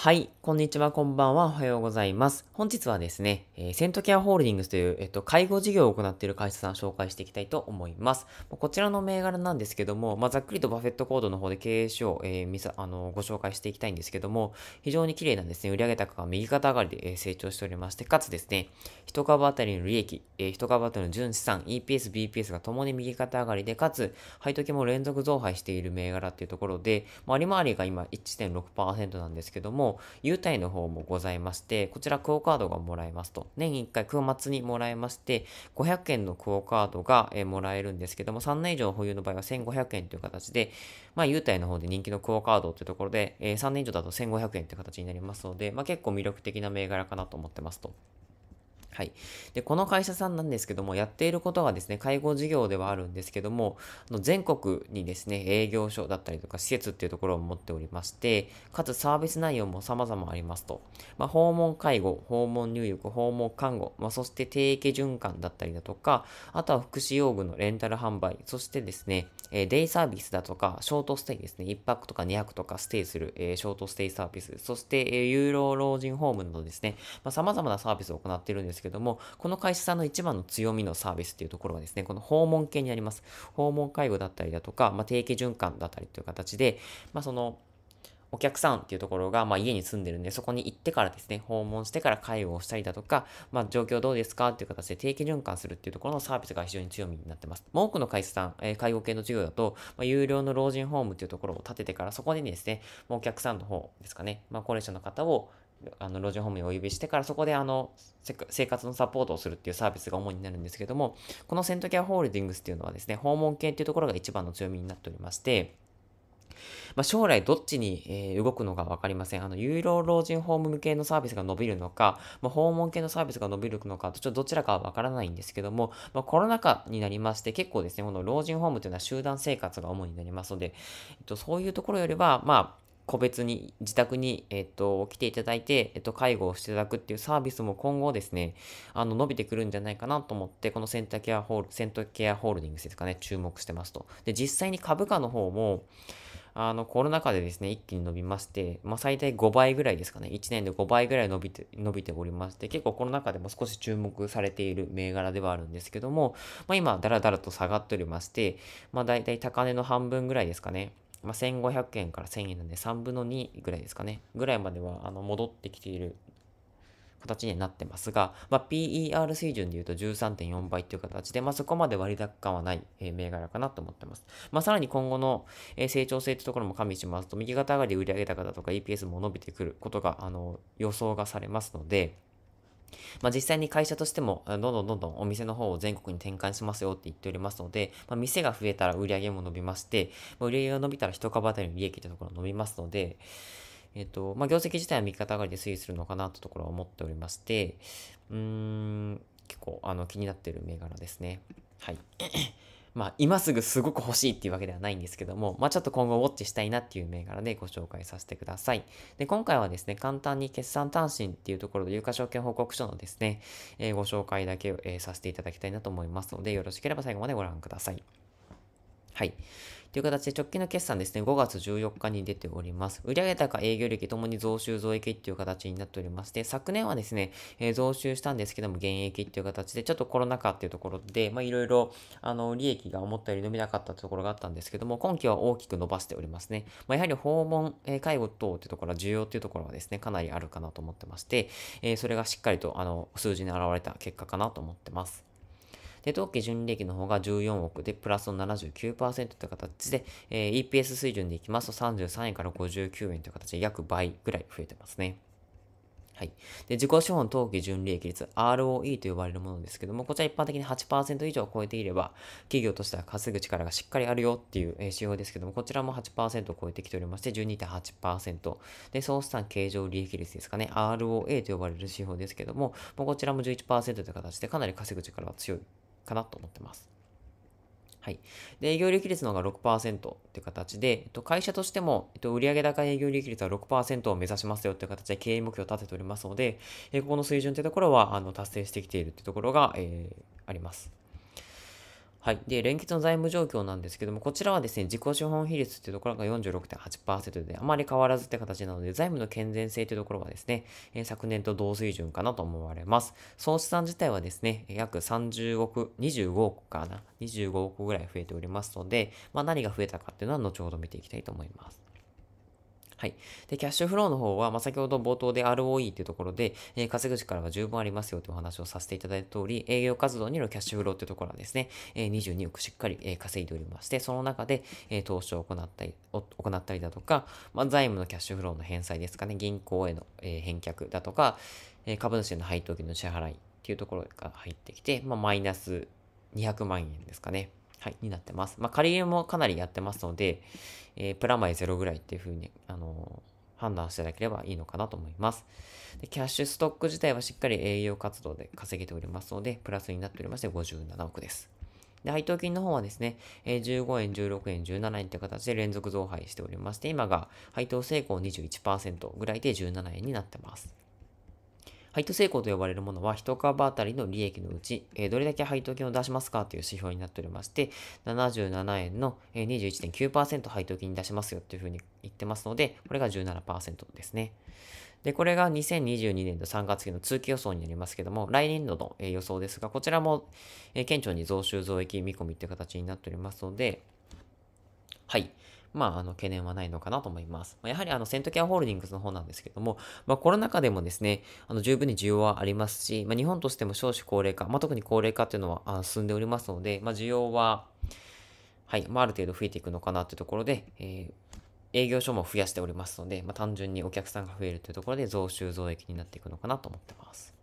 はい。こんにちは、こんばんは、おはようございます。本日はですね、えー、セントケアホールディングスという、えっと、介護事業を行っている会社さんを紹介していきたいと思います。こちらの銘柄なんですけども、まあ、ざっくりとバフェットコードの方で経営書を、えー、みさあのご紹介していきたいんですけども、非常に綺麗なんですね、売上高が右肩上がりで、え成長しておりまして、かつですね、1株当たりの利益、えー、1株当たりの純資産、EPS、BPS がともに右肩上がりで、かつ、配当金も連続増配している銘柄っていうところで、まあ、利回りが今1.6%なんですけども、優待の方もございまして、こちらクオカードがもらえますと。年1回、9末にもらえまして、500円のクオカードが、えもらえるんですけども、3年以上保有の場合は1500円という形で、まあ、優待の方で人気のクオカードというところで、えー、3年以上だと1500円という形になりますので、まあ、結構魅力的な銘柄かなと思ってますと。はい。で、この会社さんなんですけども、やっていることはですね、介護事業ではあるんですけども、全国にですね、営業所だったりとか施設っていうところを持っておりまして、かつサービス内容も様々ありますと。まあ、訪問介護、訪問入浴、訪問看護、まあ、そして定期循環だったりだとか、あとは福祉用具のレンタル販売、そしてですね、えデイサービスだとか、ショートステイですね、1泊とか2泊とかステイする、えショートステイサービス、そして、えー、有料老人ホームなどですね、まあ、様々なサービスを行っているんですですけども、この会社さんの一番の強みのサービスっていうところはですね、この訪問系にあります。訪問介護だったりだとか、まあ、定期循環だったりという形で、まあ、その、お客さんっていうところが、まあ、家に住んでるんで、そこに行ってからですね、訪問してから介護をしたりだとか、まあ、状況どうですかっていう形で定期循環するっていうところのサービスが非常に強みになってます。もう多くの会社さん、えー、介護系の事業だと、まあ、有料の老人ホームっていうところを建ててから、そこでですね、もうお客さんの方ですかね、まあ、高齢者の方を、あの、老人ホームにお呼びしてから、そこであの、生活のサポートをするっていうサービスが主になるんですけども、このセントケアホールディングスっていうのはですね、訪問系っていうところが一番の強みになっておりまして、まあ、将来どっちに、え動くのか分かりません。あの、有料老人ホーム向けのサービスが伸びるのか、まあ、訪問系のサービスが伸びるのか、ちょっとどちらかは分からないんですけども、まあ、コロナ禍になりまして、結構ですね、この老人ホームというのは集団生活が主になりますので、えっと、そういうところよりは、まあ、個別に自宅に、えっと、来ていただいて、えっと、介護をしていただくっていうサービスも今後ですね、あの、伸びてくるんじゃないかなと思って、このセントケアホール、セントケアホールディングスですかね、注目してますと。で、実際に株価の方も、あの、コロナ禍でですね、一気に伸びまして、まあ、最大5倍ぐらいですかね、1年で5倍ぐらい伸びて、伸びておりまして、結構コロナ禍でも少し注目されている銘柄ではあるんですけども、まあ、今、だらだらと下がっておりまして、まあ、大体高値の半分ぐらいですかね、まあ、1500円から1000円なんで3分の2ぐらいですかね、ぐらいまではあの戻ってきている形になってますが、まあ、PER 水準で言うと13.4倍という形で、まあ、そこまで割高感はない、え銘柄かなと思ってます。まあ、さらに今後の、え成長性というところも加味しますと、右肩上がり売上高だとか EPS も伸びてくることが、あの、予想がされますので、まあ、実際に会社としても、どんどんどんどんお店の方を全国に転換しますよって言っておりますので、まあ、店が増えたら売り上げも伸びまして、まあ、売り上げが伸びたら一株当たりの利益というところが伸びますので、えっ、ー、と、まあ、業績自体は右肩上がりで推移するのかなというところは思っておりまして、うーん、結構、あの、気になっている銘柄ですね。はい。まあ、今すぐすごく欲しいっていうわけではないんですけども、まあ、ちょっと今後ウォッチしたいなっていう銘柄でご紹介させてください。で、今回はですね、簡単に決算単身っていうところで、有価証券報告書のですね、えー、ご紹介だけ、えー、させていただきたいなと思いますので、よろしければ最後までご覧ください。はい。という形で直近の決算ですね、5月14日に出ております。売上高、営業利益ともに増収増益っていう形になっておりまして、昨年はですね、えー、増収したんですけども、減益っていう形で、ちょっとコロナ禍っていうところで、まあいろいろ、あの、利益が思ったより伸びなかったところがあったんですけども、今期は大きく伸ばしておりますね。まあ、やはり訪問、えー、介護等っていうところは重要っていうところはですね、かなりあるかなと思ってまして、えー、それがしっかりと、あの、数字に表れた結果かなと思ってます。で、当期純利益の方が14億で、プラスの79%という形で、えー、EPS 水準でいきますと33円から59円という形で約倍ぐらい増えてますね。はい。で、自己資本当期純利益率、ROE と呼ばれるものですけども、こちら一般的に8%以上を超えていれば、企業としては稼ぐ力がしっかりあるよっていう指標ですけども、こちらも8%を超えてきておりまして、12.8%。で、総資産経常利益率ですかね、ROA と呼ばれる指標ですけども、こちらも11%という形で、かなり稼ぐ力は強いかなと思ってます。はい。で、営業利益率の方が6%っていう形で、えっと、会社としても、えっと、売上高営業利益率は6%を目指しますよっていう形で経営目標を立てておりますので、えここの水準っていうところは、あの、達成してきているっていうところが、えー、あります。はい。で、連結の財務状況なんですけども、こちらはですね、自己資本比率っていうところが46.8%で、あまり変わらずって形なので、財務の健全性というところはですね、え昨年と同水準かなと思われます。総資産自体はですね、約30億、25億かな、25億ぐらい増えておりますので、まあ、何が増えたかっていうのは後ほど見ていきたいと思います。はい。で、キャッシュフローの方は、まあ、先ほど冒頭で ROE っていうところで、えー、稼ぐ力が十分ありますよというお話をさせていただいた通り、営業活動によるキャッシュフローっていうところはですね、え22億しっかり、えー、稼いでおりまして、その中で、えー、投資を行ったり、行ったりだとか、まあ、財務のキャッシュフローの返済ですかね、銀行への、えー、返却だとか、えー、株主の配当金の支払いっていうところが入ってきて、まあ、マイナス200万円ですかね。はい、になってます。まあ、カリもかなりやってますので、えー、プラマイ0ぐらいっていうふうに、あのー、判断していただければいいのかなと思います。で、キャッシュストック自体はしっかり栄養活動で稼げておりますので、プラスになっておりまして57億です。で、配当金の方はですね、15円、16円、17円という形で連続増配しておりまして、今が配当成功21%ぐらいで17円になってます。配当成功と呼ばれるものは、1株当たりの利益のうち、えどれだけ配当金を出しますかという指標になっておりまして、77円の、え21.9%配当金に出しますよというふうに言ってますので、これが17%ですね。で、これが2022年度3月期の通期予想になりますけども、来年度の、え予想ですが、こちらも、え顕著に増収増益見込みという形になっておりますので、はい。まあ、あの、懸念はないのかなと思います。まやはり、あの、セントケアホールディングスの方なんですけども、まあ、コロナ禍でもですね、あの、十分に需要はありますし、まあ、日本としても少子高齢化、まあ、特に高齢化っていうのはあ進んでおりますので、まあ、需要は、はい、まあ、ある程度増えていくのかなというところで、えー営業所も増やしておりますので、まあ、単純にお客さんが増えるというところで増収増益になっていくのかなと思ってます。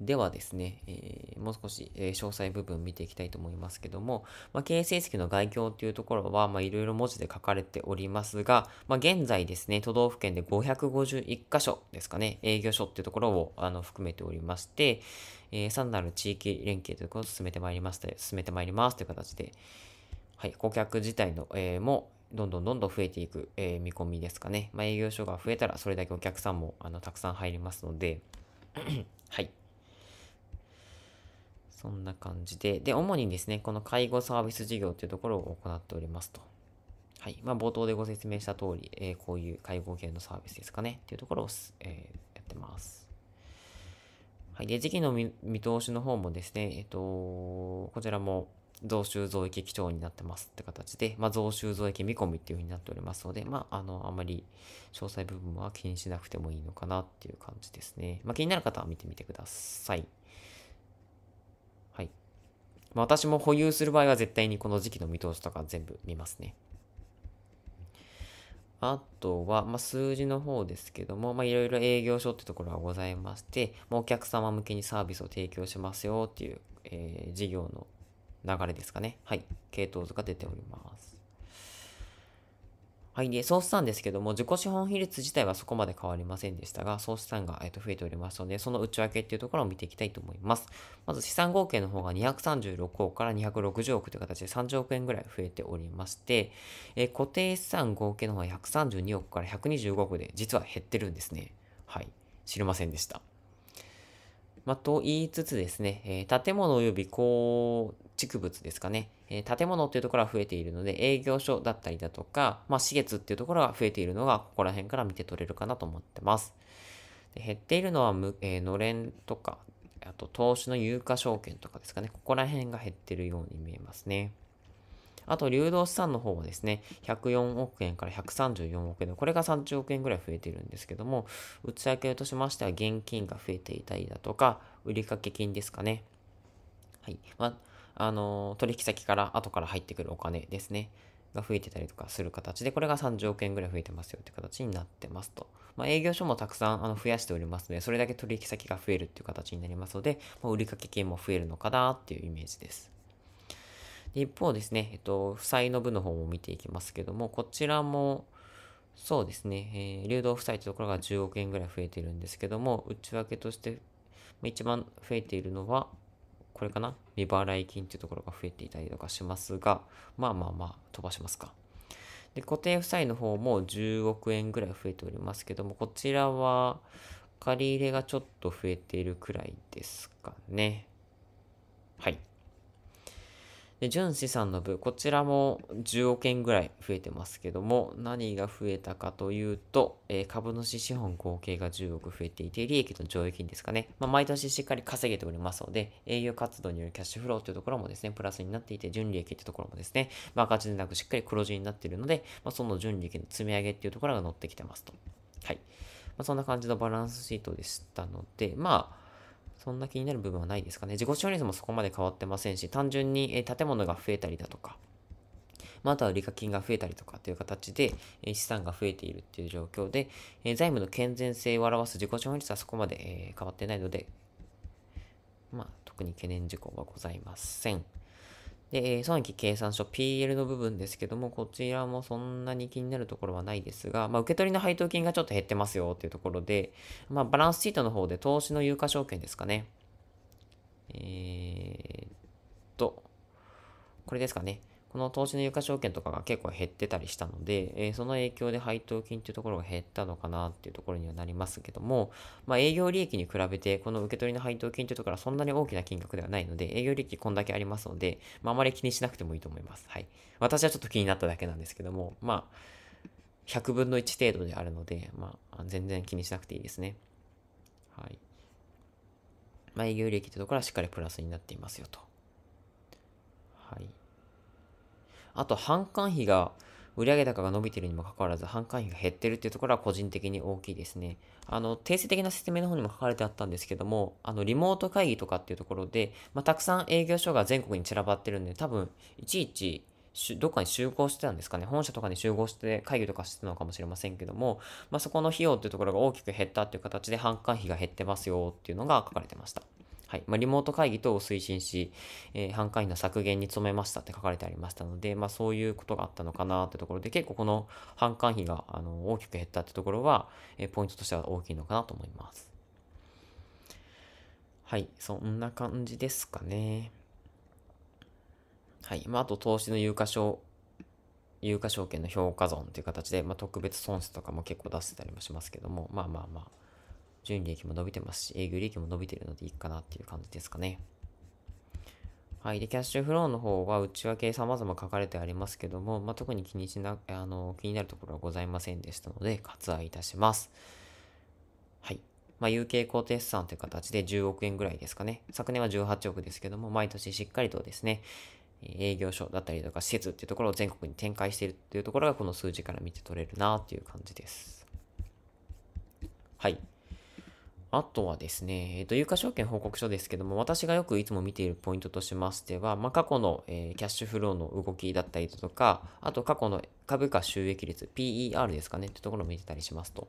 ではですね、えー、もう少し、えー、詳細部分見ていきたいと思いますけども、まあ、経営成績の概況というところは、まあ、いろいろ文字で書かれておりますが、まあ、現在ですね、都道府県で551箇所ですかね、営業所というところをあの含めておりまして、えー、さらなる地域連携ということを進めてまいりまして、進めてまいりますという形で、はい、顧客自体の、えー、も、どんどんどんどん増えていく、えー、見込みですかね。まあ、営業所が増えたら、それだけお客さんもあのたくさん入りますので、はい。そんな感じで、で、主にですね、この介護サービス事業というところを行っておりますと。はい。まあ、冒頭でご説明した通り、えー、こういう介護系のサービスですかね、っていうところを、えー、やってます。はい。で、時期の見通しの方もですね、えっ、と、こちらも増収増益基調になってますって形で、まあ、増収増益見込みっていうふうになっておりますので、まあ、あの、あまり詳細部分は気にしなくてもいいのかなっていう感じですね。まあ、気になる方は見てみてください。まあ、私も保有する場合は絶対にこの時期の見通しとか全部見ますね。あとは、まあ、数字の方ですけども、まいろいろ営業所ってところがございまして、まあ、お客様向けにサービスを提供しますよっていう、えー、事業の流れですかね。はい。系統図が出ております。はい。で、総資産ですけども、自己資本比率自体はそこまで変わりませんでしたが、総資産が、えー、と増えておりますので、その内訳っていうところを見ていきたいと思います。まず資産合計の方が236億から260億という形で30億円ぐらい増えておりまして、えー、固定資産合計の方が132億から125億で、実は減ってるんですね。はい。知りませんでした。まあ、と言いつつですね、えー、建物及び構築物ですかね、えー、建物っていうところは増えているので、営業所だったりだとか、まあ、私月っていうところが増えているのが、ここら辺から見て取れるかなと思ってます。で減っているのはむ、えー、のれんとか、あと投資の有価証券とかですかね、ここら辺が減ってるように見えますね。あと、流動資産の方はですね、104億円から134億円これが30億円ぐらい増えているんですけども、内訳としましては現金が増えていたりだとか、売掛金ですかね。はい。まああの、取引先から後から入ってくるお金ですね。が増えてたりとかする形で、これが30億円ぐらい増えてますよって形になってますと。まあ、営業所もたくさんあの増やしておりますので、それだけ取引先が増えるっていう形になりますので、まあ、売掛金も増えるのかなっていうイメージです。で一方ですね、えっと、負債の部の方も見ていきますけども、こちらも、そうですね、えー、流動負債というところが10億円ぐらい増えてるんですけども、内訳として一番増えているのは、これかな未払い金っていうところが増えていたりとかしますが、まあまあまあ飛ばしますか。で、固定負債の方も10億円ぐらい増えておりますけども、こちらは借り入れがちょっと増えているくらいですかね。はい。で、純資産の部、こちらも10億円ぐらい増えてますけども、何が増えたかというと、えー、株主資本合計が10億増えていて、利益と上益金ですかね。まあ、毎年しっかり稼げておりますので、営業活動によるキャッシュフローというところもですね、プラスになっていて、純利益というところもですね、まあ、赤字でなくしっかり黒字になっているので、まあ、その純利益の積み上げっていうところが乗ってきてますと。はい。まあ、そんな感じのバランスシートでしたので、まあ、そんな気になる部分はないですかね。自己承認率もそこまで変わってませんし、単純に、え建物が増えたりだとか、まあ、あとは利確金が増えたりとかという形で、え資産が増えているっていう状況で、え財務の健全性を表す自己資本率はそこまで、え変わってないので、まあ、特に懸念事項はございません。で、損益計算書 PL の部分ですけども、こちらもそんなに気になるところはないですが、まあ、受け取りの配当金がちょっと減ってますよっていうところで、まあ、バランスシートの方で投資の有価証券ですかね。えー、っと、これですかね。この投資の有価証券とかが結構減ってたりしたので、えー、その影響で配当金っていうところが減ったのかなっていうところにはなりますけども、まあ、営業利益に比べて、この受け取りの配当金っていうところはそんなに大きな金額ではないので、営業利益こんだけありますので、まあ、あまり気にしなくてもいいと思います。はい。私はちょっと気になっただけなんですけども、まあ、100分の1程度であるので、まあ、全然気にしなくていいですね。はい。まあ、営業利益ってところはしっかりプラスになっていますよと。はい。あと、販管費が、売上高が伸びてるにもかかわらず、販管費が減ってるっていうところは個人的に大きいですね。あの、定性的な説明の方にも書かれてあったんですけども、あの、リモート会議とかっていうところで、まあ、たくさん営業所が全国に散らばってるんで、多分、いちいち、どっかに集合してたんですかね。本社とかに集合して会議とかしてたのかもしれませんけども、まあ、そこの費用っていうところが大きく減ったっていう形で、販管費が減ってますよっていうのが書かれてました。はいまあ、リモート会議等を推進し、えー、販管費の削減に努めましたって書かれてありましたので、まあ、そういうことがあったのかなってところで、結構この販管費があの大きく減ったってところは、えー、ポイントとしては大きいのかなと思います。はい、そんな感じですかね。はい、まあ、あと投資の有価証有価証券の評価損という形で、まあ、特別損失とかも結構出してたりもしますけども、まあまあまあ。純利益も伸びてますし、営業利益も伸びてるのでいいかなっていう感じですかね。はい。で、キャッシュフローの方は内訳様々書かれてありますけども、まあ、特に気にしな、あの、気になるところはございませんでしたので、割愛いたします。はい。まあ、有形固定資産という形で10億円ぐらいですかね。昨年は18億ですけども、毎年しっかりとですね、営業所だったりとか施設っていうところを全国に展開しているっていうところがこの数字から見て取れるなっていう感じです。はい。あとはですね、えっ、と、有価証券報告書ですけども、私がよくいつも見ているポイントとしましては、まあ、過去の、えー、キャッシュフローの動きだったりとか、あと過去の株価収益率、PER ですかね、ってところを見てたりしますと。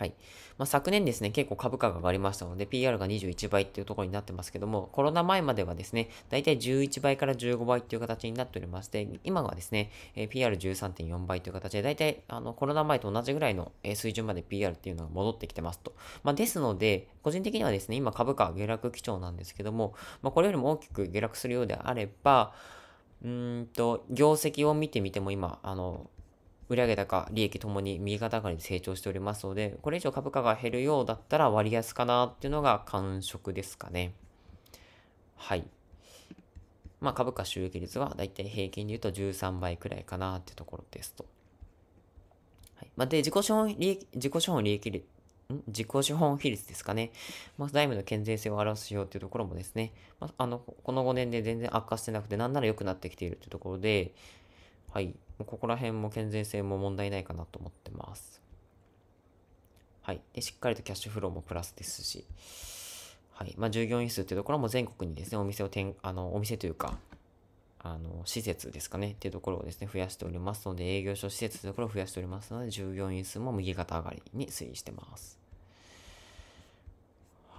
はい。まあ、昨年ですね、結構株価が上がりましたので、PR が21倍っていうところになってますけども、コロナ前まではですね、だいたい11倍から15倍っていう形になっておりまして、今はですね、え PR13.4 倍という形で、だいたいあのコロナ前と同じぐらいの水準まで PR っていうのが戻ってきてますと。まあ、ですので、個人的にはですね、今株価下落基調なんですけども、まあ、これよりも大きく下落するようであれば、うんと、業績を見てみても今、あの、売上高、利益ともに右肩上がりに成長しておりますので、これ以上株価が減るようだったら割安かなっていうのが感触ですかね。はい。まあ、株価収益率はだいたい平均で言うと13倍くらいかなっていうところですと。はい、まあ、で、自己資本利益、自己資本利益率、自己資本比率ですかね。まあ、財務の健全性を表すよっというところもですね、まあ、あのこの5年で全然悪化してなくて、なんなら良くなってきているというところで、はい。ここら辺も健全性も問題ないかなと思ってます。はい。で、しっかりとキャッシュフローもプラスですし、はい。まあ、従業員数っていうところも全国にですね、お店を転、あの、お店というか、あの、施設ですかね、っていうところをですね、増やしておりますので、営業所施設というところを増やしておりますので、従業員数も右肩上がりに推移してます。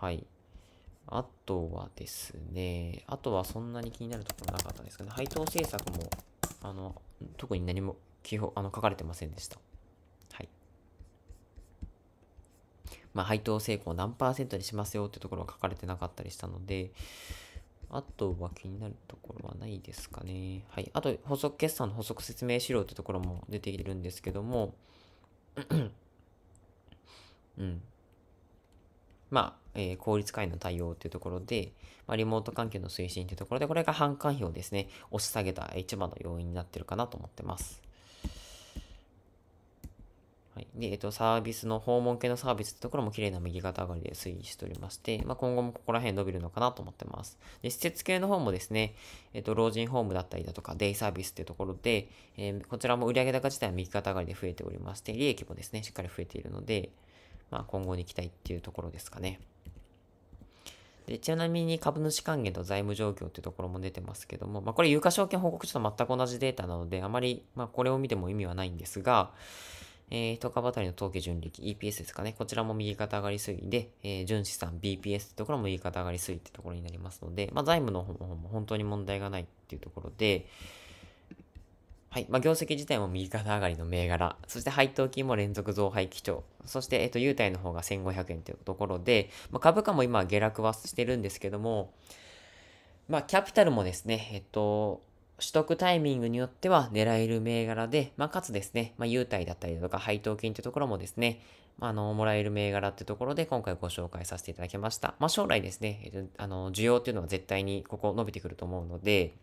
はい。あとはですね、あとはそんなに気になるところなかったんですけど、配当政策もあの、特に何もあの書かれてませんでした。はい。まあ、配当成功何パーセントにしますよってところは書かれてなかったりしたので、あとは気になるところはないですかね。はい。あと、補足決算の補足説明資料ってところも出ているんですけども、うん。まあ、えー、公立会の対応というところで、まあ、リモート環境の推進というところで、これが販管費をですね、押し下げた一番の要因になってるかなと思ってます。はい。で、えっと、サービスの訪問系のサービスってところも綺麗な右肩上がりで推移しておりまして、まあ、今後もここら辺伸びるのかなと思ってます。で、施設系の方もですね、えっと、老人ホームだったりだとか、デイサービスっていうところで、えー、こちらも売上高自体は右肩上がりで増えておりまして、利益もですね、しっかり増えているので、まあ、今後に期待っていうところですかね。で、ちなみに株主還元と財務状況っていうところも出てますけども、まあ、これ有価証券報告書と全く同じデータなので、あまり、まあ、これを見ても意味はないんですが、えー、1株当たりの当期純利益、EPS ですかね。こちらも右肩上がり推移で、えー、純資産 BPS ってところも右肩上がり推移ってところになりますので、まあ、財務の方も本当に問題がないっていうところで、はい。まあ、業績自体も右肩上がりの銘柄。そして配当金も連続増配基調。そして、えっと、優待の方が1500円というところで、まあ、株価も今下落はしてるんですけども、まあ、キャピタルもですね、えっと、取得タイミングによっては狙える銘柄で、まあ、かつですね、まあ、優待だったりだとか配当金というところもですね、まあ、あの、もらえる銘柄ってところで今回ご紹介させていただきました。まあ、将来ですね、あの、需要っていうのは絶対にここ伸びてくると思うので、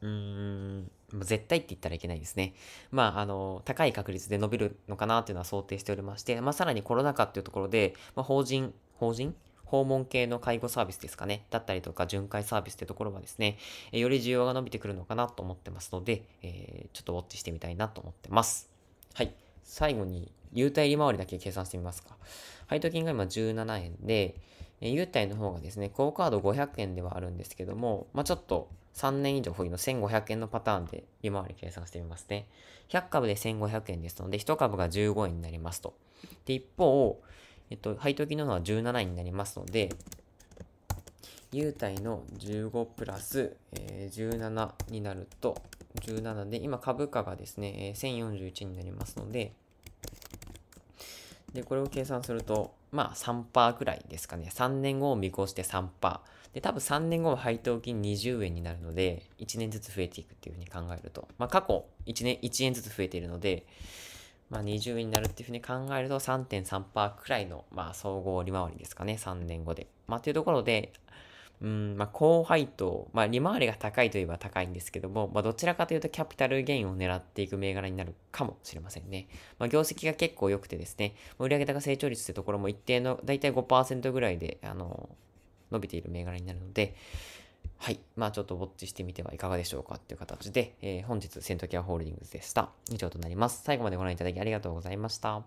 うーん、絶対って言ったらいけないですね。まあ、あの、高い確率で伸びるのかなっていうのは想定しておりまして、まあ、さらにコロナ禍っていうところで、まあ、法人、法人訪問系の介護サービスですかね、だったりとか巡回サービスってところはですね、えより需要が伸びてくるのかなと思ってますので、えー、ちょっとウォッチしてみたいなと思ってます。はい。最後に、優待利回りだけ計算してみますか。配当金が今17円で、えー、優待の方がですね、クオカード500円ではあるんですけども、まあ、ちょっと3年以上保有の1500円のパターンで利回り計算してみますね。100株で1500円ですので、1株が15円になりますと。で、一方、えっと、配当金の方は17円になりますので、優待の15プラス、えー、17になると、17で、今株価がですね、1041になりますので、で、これを計算すると、まあ3%くらいですかね。3年後を見越して3%。で、多分3年後は配当金20円になるので、1年ずつ増えていくっていうふうに考えると、まあ過去1年、1円ずつ増えているので、まあ20円になるっていうふうに考えると3.3%くらいの、まあ総合利回りですかね。3年後で。まあというところで、うんまあ、後輩まあ、利回りが高いといえば高いんですけども、まあ、どちらかというとキャピタルゲインを狙っていく銘柄になるかもしれませんね。まあ、業績が結構良くてですね、売上高成長率ってところも一定の、だいたい5%ぐらいで、あの、伸びている銘柄になるので、はい。まあ、ちょっとウォッチしてみてはいかがでしょうかっていう形で、えー、本日、セントキアホールディングスでした。以上となります。最後までご覧いただきありがとうございました。